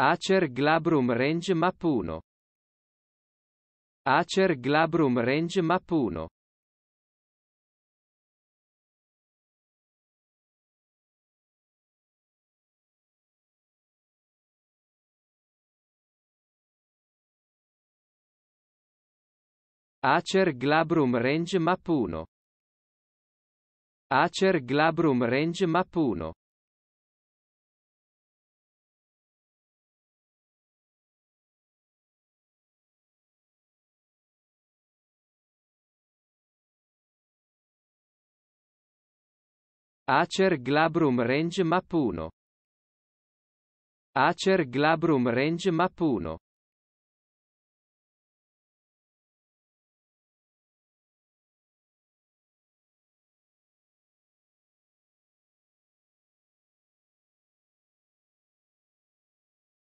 Acer glabrum range map 1. Acer glabrum range map 1. Acer glabrum range map 1. Acer glabrum range map 1. Acer glabrum range map 1 Acer glabrum range map 1